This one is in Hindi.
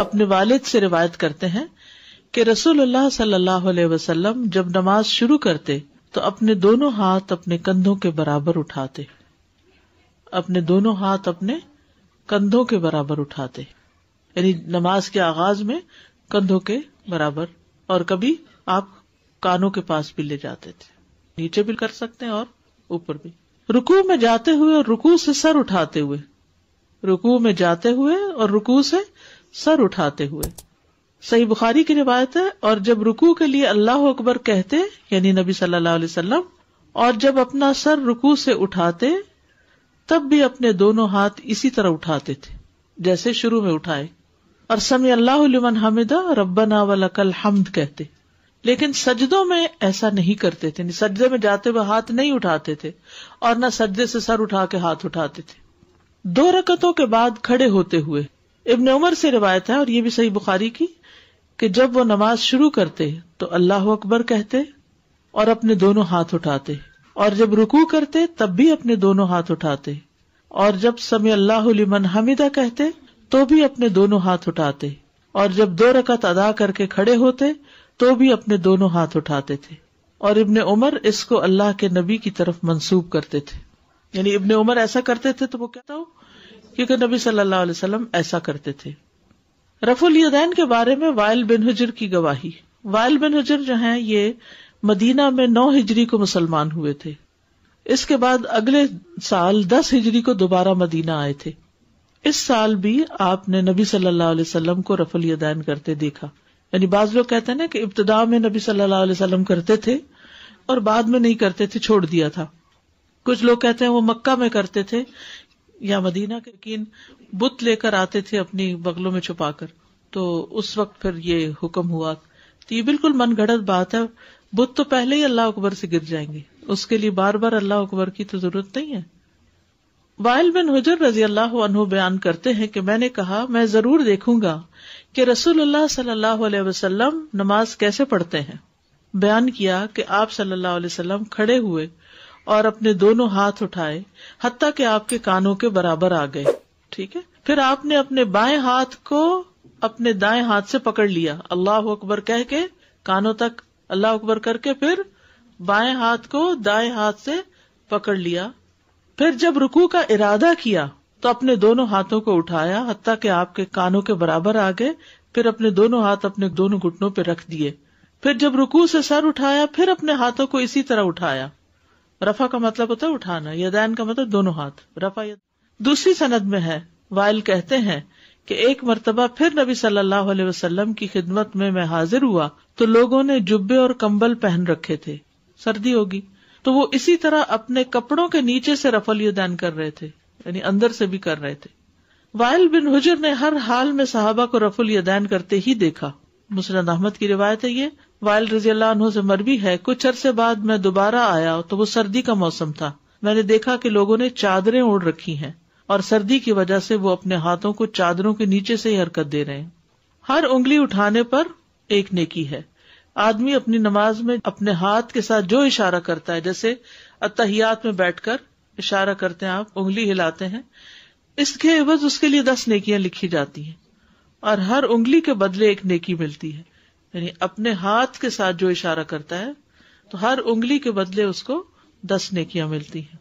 अपने वालिद से रिवायत करते हैं कि रसूलुल्लाह सल्लल्लाहु अलैहि वसल्लम जब नमाज शुरू करते तो अपने दोनों हाथ अपने कंधों के बराबर उठाते अपने दोनों हाथ अपने कंधों के बराबर उठाते यानी नमाज के आगाज में कंधों के बराबर और कभी आप कानों के पास भी ले जाते थे नीचे भी कर सकते हैं और ऊपर भी रुकू में जाते हुए और रुकू से सर उठाते हुए रुकू में जाते हुए और रुकू से सर उठाते हुए सही बुखारी की रिवायत है और जब रुकू के लिए अल्लाह अकबर कहते यानी नबी सल्लल्लाहु अलैहि वसल्लम और जब अपना सर रुकू से उठाते तब भी अपने दोनों हाथ इसी तरह उठाते थे जैसे शुरू में उठाए और समी अल्लाह लिमन हामिदा रब्बना वलकल हमद कहते लेकिन सजदों में ऐसा नहीं करते थे सजदे में जाते हुए हाथ नहीं उठाते थे और न सजदे से सर उठा के हाथ उठाते थे दो रकतों के बाद खड़े होते हुए इब्न उमर से रिवायत है और ये भी सही बुखारी की कि जब वो नमाज शुरू करते तो अल्लाह अकबर कहते और अपने दोनों हाथ उठाते और जब रुकू करते तब भी अपने दोनों हाथ उठाते और जब समय अल्लाह लिमन हमिदा कहते तो भी अपने दोनों हाथ उठाते और जब दो रकत अदा करके खड़े होते तो भी अपने दोनों हाथ उठाते थे और इब्न उमर इसको अल्लाह के नबी की तरफ मंसूब करते थे यानी इब्न उमर ऐसा करते थे तो वो कहता हूँ क्योंकि नबी सल्लल्लाहु अलैहि वसल्लम ऐसा करते थे रफुल यदैन के बारे में वायल बिन हजर की गवाही वायल बिन हजर जो हैं ये मदीना में नौ हिजरी को मुसलमान हुए थे इसके बाद अगले साल दस हिजरी को दोबारा मदीना आए थे इस साल भी आपने नबी सल्लल्लाहु अलैहि वसल्लम को रफुल यदैन करते देखा यानी बाज लोग कहते हैं ना कि इब्तदा में नबी सल्लल्लाहु अलैहि वसल्लम करते थे और बाद में नहीं करते थे छोड़ दिया था कुछ लोग कहते हैं वो मक्का में करते थे या मदीना के यकीन बुत लेकर आते थे अपनी बगलों में छुपा कर तो उस वक्त फिर ये हुक्म हुआ तो ये बिल्कुल मन गढ़त बात है बुत तो पहले ही अल्लाह अकबर से गिर जाएंगे उसके लिए बार बार अल्लाह अकबर की तो जरूरत नहीं है वायल बिन हजर रजी अल्लाह अनहु बयान करते हैं कि मैंने कहा मैं जरूर देखूंगा कि रसूलुल्लाह सल्लल्लाहु अलैहि वसल्लम नमाज कैसे पढ़ते हैं बयान किया कि आप सल्लल्लाहु खड़े हुए और अपने दोनों हाथ उठाए हत्या के आपके कानों के बराबर आ गए ठीक है फिर आपने अपने बाएं हाथ को अपने दाएं हाथ से पकड़ लिया अल्लाह अकबर कह के कानों तक अल्लाह अकबर करके फिर बाएं हाथ को दाएं हाथ से पकड़ लिया फिर जब रुकू का इरादा किया तो अपने दोनों हाथों को उठाया हत्या के आपके कानों के बराबर आ गए फिर अपने दोनों हाथ अपने दोनों घुटनों पर रख दिए फिर जब रुकू से सर उठाया फिर अपने हाथों को इसी तरह उठाया रफा का मतलब होता है उठाना यदैन का मतलब दोनों हाथ रफा यद दूसरी सनद में है वायल कहते हैं कि एक मरतबा फिर नबी सल्लल्लाहु अलैहि वसल्लम की खिदमत में मैं हाजिर हुआ तो लोगों ने जुब्बे और कंबल पहन रखे थे सर्दी होगी तो वो इसी तरह अपने कपड़ों के नीचे से रफल यदैन कर रहे थे यानी अंदर से भी कर रहे थे वायल बिन हुजर ने हर हाल में साहबा को रफुल यदैन करते ही देखा मुसरद अहमद की रिवायत है ये वाइल रजी अल्लाह से भी है कुछ अरसे बाद मैं दोबारा आया तो वो सर्दी का मौसम था मैंने देखा कि लोगों ने चादरें ओढ़ रखी हैं और सर्दी की वजह से वो अपने हाथों को चादरों के नीचे से ही हरकत दे रहे हैं हर उंगली उठाने पर एक नेकी है आदमी अपनी नमाज में अपने हाथ के साथ जो इशारा करता है जैसे अतहियात में बैठ कर इशारा करते हैं आप उंगली हिलाते हैं इसके एवज उसके लिए दस नेकियां लिखी जाती हैं और हर उंगली के बदले एक नेकी मिलती है यानी अपने हाथ के साथ जो इशारा करता है तो हर उंगली के बदले उसको दस नेकियां मिलती हैं